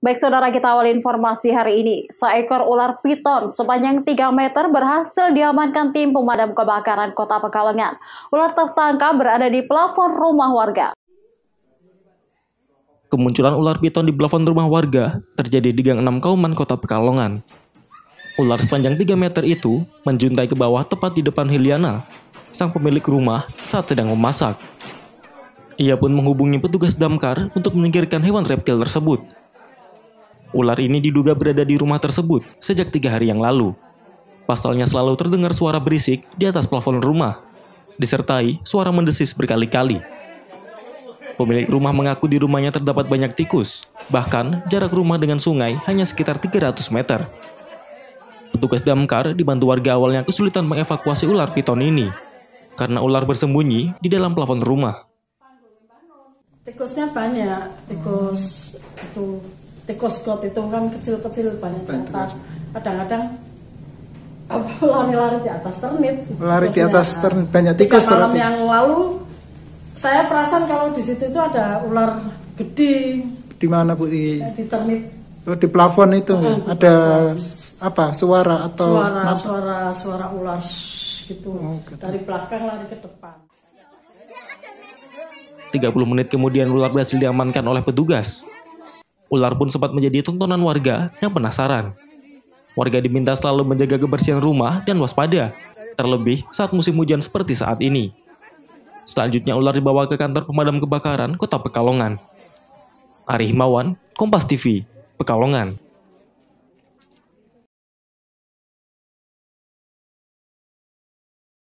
Baik saudara kita awal informasi hari ini, seekor ular piton sepanjang 3 meter berhasil diamankan tim pemadam kebakaran kota Pekalongan. Ular tertangkap berada di plafon rumah warga. Kemunculan ular piton di plafon rumah warga terjadi di Gang 6 Kauman, kota Pekalongan. Ular sepanjang 3 meter itu menjuntai ke bawah tepat di depan Hiliana, sang pemilik rumah saat sedang memasak. Ia pun menghubungi petugas damkar untuk menyingkirkan hewan reptil tersebut. Ular ini diduga berada di rumah tersebut sejak tiga hari yang lalu. Pasalnya selalu terdengar suara berisik di atas plafon rumah, disertai suara mendesis berkali-kali. Pemilik rumah mengaku di rumahnya terdapat banyak tikus, bahkan jarak rumah dengan sungai hanya sekitar 300 meter. Petugas damkar dibantu warga awalnya kesulitan mengevakuasi ular piton ini, karena ular bersembunyi di dalam plafon rumah. Tikusnya banyak, tikus itu tikus got itu kan kecil-kecil banyak di atas kadang-kadang lari-lari di atas ternit lari di atas ternit banyak tikus berarti malam yang lalu saya perasan kalau di situ itu ada ular gede di mana bu di, eh, di ternit oh, di plafon itu ya? di ada plafon. apa suara atau suara apa? suara suara ular gitu oh, gitu. dari belakang lari ke depan 30 menit kemudian ular berhasil diamankan oleh petugas. Ular pun sempat menjadi tontonan warga yang penasaran. Warga diminta selalu menjaga kebersihan rumah dan waspada, terlebih saat musim hujan seperti saat ini. Selanjutnya ular dibawa ke kantor pemadam kebakaran kota Pekalongan. Ari Himawan, Kompas TV, Pekalongan.